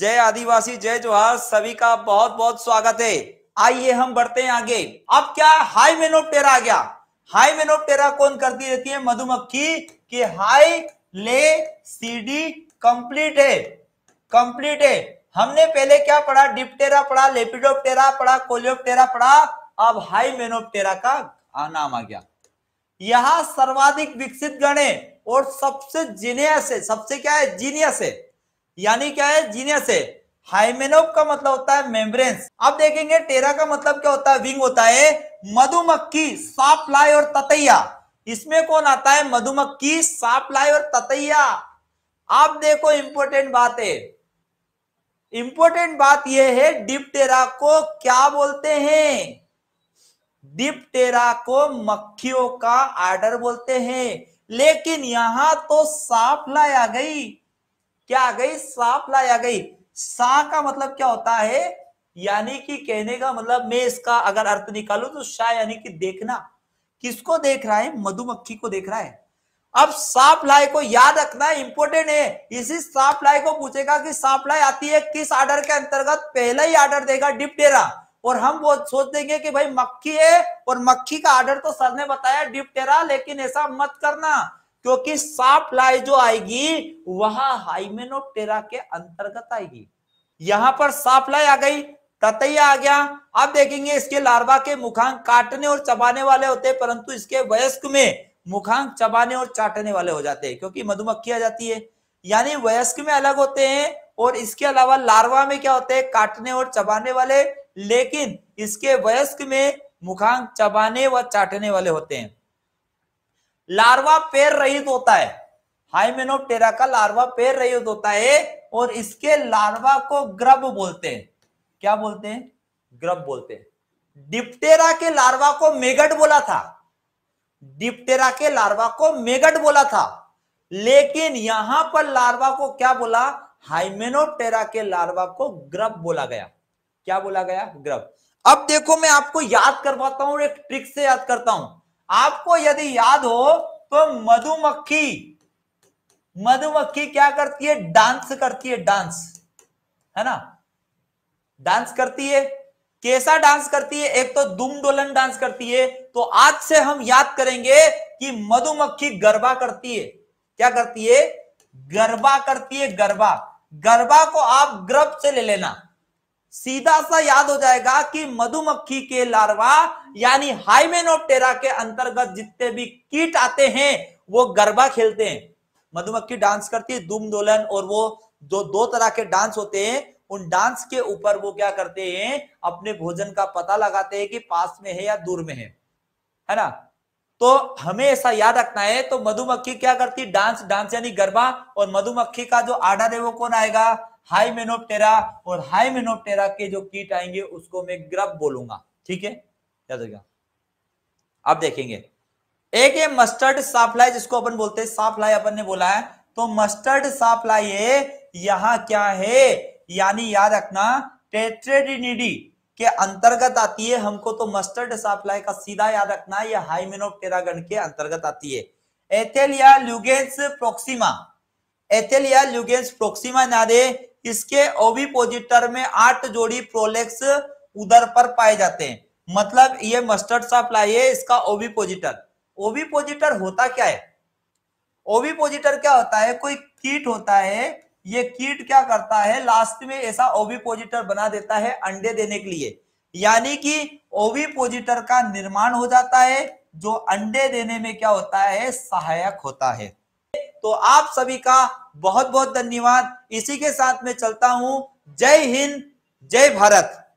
जय आदिवासी जय जोहार सभी का बहुत बहुत स्वागत है आइए हम बढ़ते हैं आगे अब क्या हाई मेनोप्टेरा आ गया हाई मेनोप्टेरा कौन करती रहती है मधुमक्खी कि हाई ले सीडी कंप्लीट है कंप्लीट है हमने पहले क्या पढ़ा डिप्टेरा पढ़ा लेपिडोप्टेरा पढ़ा कोलियोप्टेरा पढ़ा अब हाई मेनोप्टेरा का नाम आ गया यहां सर्वाधिक विकसित गण है और सबसे जीनियस है सबसे क्या है जीनियस है यानी क्या है जीनियस है हाइमेनोप का मतलब होता है मेम्ब्रेन्स अब देखेंगे टेरा का मतलब क्या होता है विंग होता है मधुमक्खी साफलाई और ततैया इसमें कौन आता है मधुमक्खी सापलाई और ततैया आप देखो इंपॉर्टेंट बात है इंपोर्टेंट बात यह है डिप्टेरा को क्या बोलते हैं डिप्टेरा को मक्खियों का आर्डर बोलते हैं लेकिन यहां तो सापलाई आ गई क्या आ गई साप्लाई आ गई सा का मतलब क्या होता है यानी कि कहने का मतलब मैं इसका अगर अर्थ निकालू तो शाह यानी कि देखना किसको देख रहा है मधुमक्खी को देख रहा है अब साप्लाई को याद रखना इंपॉर्टेंट है इसी लाई को पूछेगा कि लाई आती है किस आर्डर के अंतर्गत पहला ही आर्डर देगा डिप्टेरा और हम वो सोच देंगे कि भाई मक्खी है और मक्खी का आर्डर तो सर ने बताया डिप्टेरा लेकिन ऐसा मत करना क्योंकि साफ लाई जो आएगी वह हाइमेनोप्टेरा के अंतर्गत आएगी यहां पर साफ लाई आ गई ततैया आ गया अब देखेंगे इसके लार्वा के मुखांग काटने और चबाने वाले होते हैं परंतु इसके वयस्क में मुखांग चबाने और चाटने वाले हो जाते हैं क्योंकि मधुमक्खी आ जाती है यानी वयस्क में अलग होते हैं और इसके अलावा लार्वा में क्या होते हैं काटने और चबाने वाले लेकिन इसके वयस्क में मुखांग चबाने व चाटने वाले होते हैं लार्वा पैर रहित होता है हाइमेनोप्टेरा का लार्वा पैर रहित होता है और इसके लार्वा को ग्रब बोलते हैं क्या बोलते हैं ग्रब बोलते हैं डिप्टेरा के लार्वा को मेगट बोला था डिप्टेरा के लार्वा को मेगट बोला था लेकिन यहां पर लार्वा को क्या बोला हाइमेनोप्टेरा के लार्वा को ग्रब बोला गया क्या बोला गया ग्रब अब देखो मैं आपको याद करवाता हूं एक ट्रिक से याद करता हूं आपको यदि याद हो तो मधुमक्खी मधुमक्खी क्या करती है डांस करती है डांस है ना डांस करती है कैसा डांस करती है एक तो दुम डोलन डांस करती है तो आज से हम याद करेंगे कि मधुमक्खी गरबा करती है क्या करती है गरबा करती है गरबा गरबा को आप ग्रब से ले लेना सीधा सा याद हो जाएगा कि मधुमक्खी के लार्वा यानी हाइमेनोप्टेरा के अंतर्गत जितने भी कीट आते हैं वो गरबा खेलते हैं मधुमक्खी डांस करती है दुम दोलन और वो जो दो तरह के डांस होते हैं उन डांस के ऊपर वो क्या करते हैं अपने भोजन का पता लगाते हैं कि पास में है या दूर में है है ना तो हमें ऐसा याद रखना है तो मधुमक्खी क्या करती डांस डांस यानी गरबा और मधुमक्खी का जो आर्डर है वो कौन आएगा हाई मेनोपटेरा और हाई मेनोपटेरा के जो कीट आएंगे उसको मैं ग्रब बोलूंगा ठीक है याद रखिएगा अब देखेंगे एक है मस्टर्ड साफलाई जिसको अपन बोलते हैं साफलाई अपन ने बोला है तो मस्टर्ड साफलाई है यहां क्या है यानी याद रखना टेट्रेडिनिडी के अंतर्गत आती है हमको तो मस्टर्ड साफलाई का सीधा याद रखना है यह हाइमेनोप्टेरागण के अंतर्गत आती है एथेलिया लुगेंस प्रोक्सीमा एथेलिया ल्यूगेंस प्रोक्सिमा नादे इसके ओविपोजिटर में आठ जोड़ी प्रोलेक्स उदर पर पाए जाते हैं मतलब ये मस्टर्ड साप्लाई है इसका ओविपोजिटर ओविपोजिटर होता क्या है ओविपोजिटर क्या होता है कोई कीट होता है ये कीट क्या करता है लास्ट में ऐसा ओविपोजिटर बना देता है अंडे देने के लिए यानी कि ओविपोजिटर का निर्माण हो जाता है जो अंडे देने में क्या होता है सहायक होता है तो आप सभी का बहुत बहुत धन्यवाद इसी के साथ में चलता हूं जय हिंद जय भारत